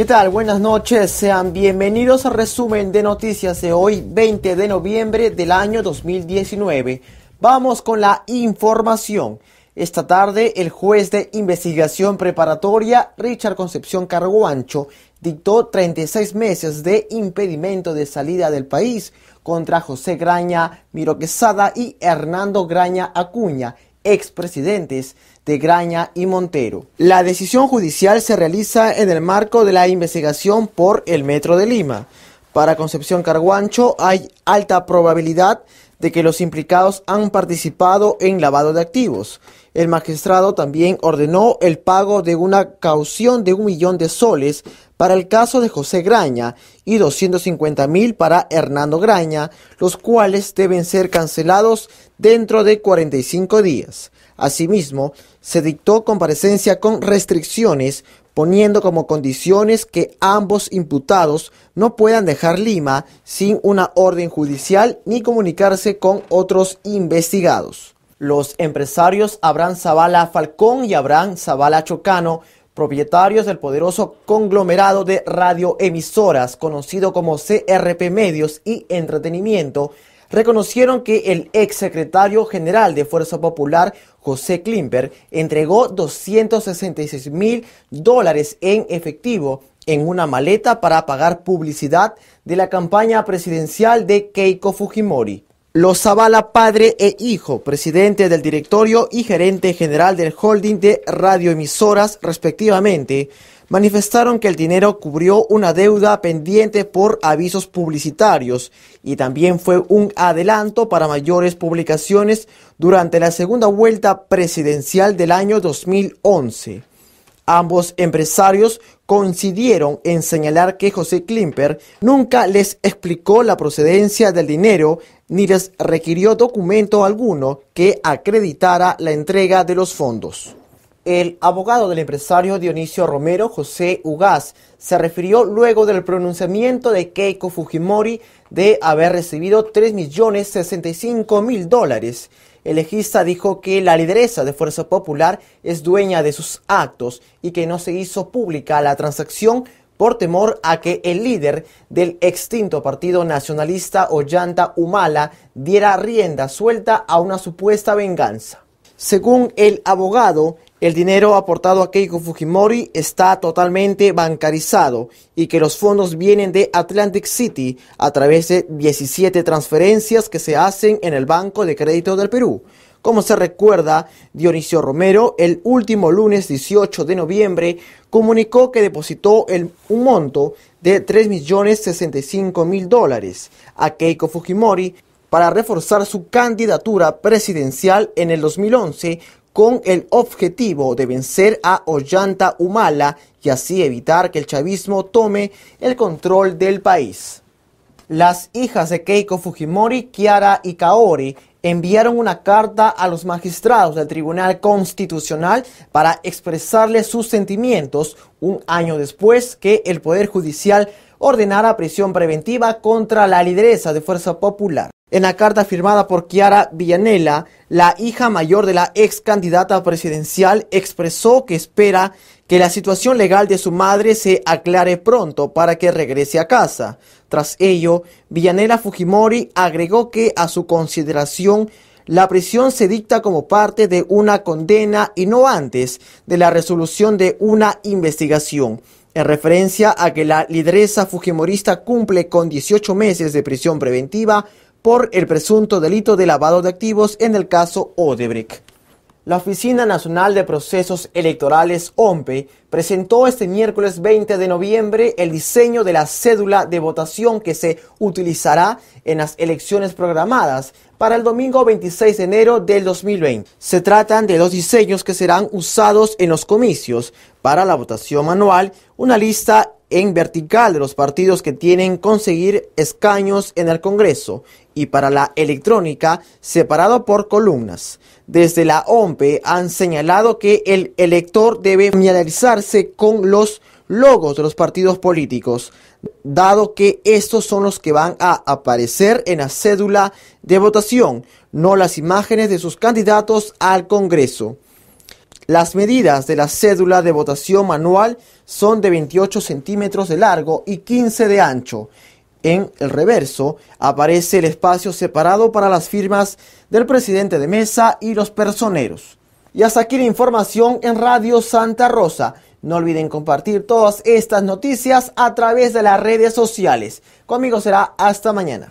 ¿Qué tal? Buenas noches, sean bienvenidos al resumen de noticias de hoy, 20 de noviembre del año 2019. Vamos con la información. Esta tarde, el juez de investigación preparatoria, Richard Concepción Carguancho, dictó 36 meses de impedimento de salida del país contra José Graña Miro Quesada y Hernando Graña Acuña, expresidentes de Graña y Montero. La decisión judicial se realiza en el marco de la investigación por el Metro de Lima. Para Concepción Carguancho hay alta probabilidad de que los implicados han participado en lavado de activos. El magistrado también ordenó el pago de una caución de un millón de soles para el caso de José Graña y 250 mil para Hernando Graña, los cuales deben ser cancelados dentro de 45 días. Asimismo, se dictó comparecencia con restricciones poniendo como condiciones que ambos imputados no puedan dejar Lima sin una orden judicial ni comunicarse con otros investigados. Los empresarios Abraham Zavala Falcón y Abraham Zavala Chocano, propietarios del poderoso conglomerado de radioemisoras conocido como CRP Medios y Entretenimiento, reconocieron que el ex secretario general de Fuerza Popular, José Klimper, entregó 266 mil dólares en efectivo en una maleta para pagar publicidad de la campaña presidencial de Keiko Fujimori. Los Zavala, padre e hijo, presidente del directorio y gerente general del holding de radioemisoras, respectivamente, manifestaron que el dinero cubrió una deuda pendiente por avisos publicitarios y también fue un adelanto para mayores publicaciones durante la segunda vuelta presidencial del año 2011. Ambos empresarios coincidieron en señalar que José Klimper nunca les explicó la procedencia del dinero ni les requirió documento alguno que acreditara la entrega de los fondos. El abogado del empresario Dionisio Romero, José Ugaz, se refirió luego del pronunciamiento de Keiko Fujimori de haber recibido mil dólares. El legista dijo que la lideresa de Fuerza Popular es dueña de sus actos y que no se hizo pública la transacción por temor a que el líder del extinto partido nacionalista Ollanta Humala diera rienda suelta a una supuesta venganza. Según el abogado, el dinero aportado a Keiko Fujimori está totalmente bancarizado y que los fondos vienen de Atlantic City a través de 17 transferencias que se hacen en el Banco de Crédito del Perú. Como se recuerda, Dionisio Romero el último lunes 18 de noviembre comunicó que depositó un monto de 3.065.000 dólares a Keiko Fujimori para reforzar su candidatura presidencial en el 2011 con el objetivo de vencer a Ollanta Humala y así evitar que el chavismo tome el control del país. Las hijas de Keiko Fujimori, Kiara y Kaori enviaron una carta a los magistrados del Tribunal Constitucional para expresarles sus sentimientos un año después que el Poder Judicial ordenara prisión preventiva contra la lideresa de Fuerza Popular. En la carta firmada por Chiara Villanela, la hija mayor de la ex candidata presidencial expresó que espera que la situación legal de su madre se aclare pronto para que regrese a casa. Tras ello, Villanela Fujimori agregó que a su consideración la prisión se dicta como parte de una condena y no antes de la resolución de una investigación en referencia a que la lideresa fujimorista cumple con 18 meses de prisión preventiva por el presunto delito de lavado de activos en el caso Odebrecht. La Oficina Nacional de Procesos Electorales, OMPE, presentó este miércoles 20 de noviembre el diseño de la cédula de votación que se utilizará en las elecciones programadas para el domingo 26 de enero del 2020. Se tratan de los diseños que serán usados en los comicios para la votación manual, una lista en vertical de los partidos que tienen conseguir escaños en el Congreso y para la electrónica separado por columnas. Desde la OMPE han señalado que el elector debe familiarizarse con los logos de los partidos políticos, dado que estos son los que van a aparecer en la cédula de votación, no las imágenes de sus candidatos al Congreso. Las medidas de la cédula de votación manual son de 28 centímetros de largo y 15 de ancho. En el reverso aparece el espacio separado para las firmas del presidente de mesa y los personeros. Y hasta aquí la información en Radio Santa Rosa. No olviden compartir todas estas noticias a través de las redes sociales. Conmigo será hasta mañana.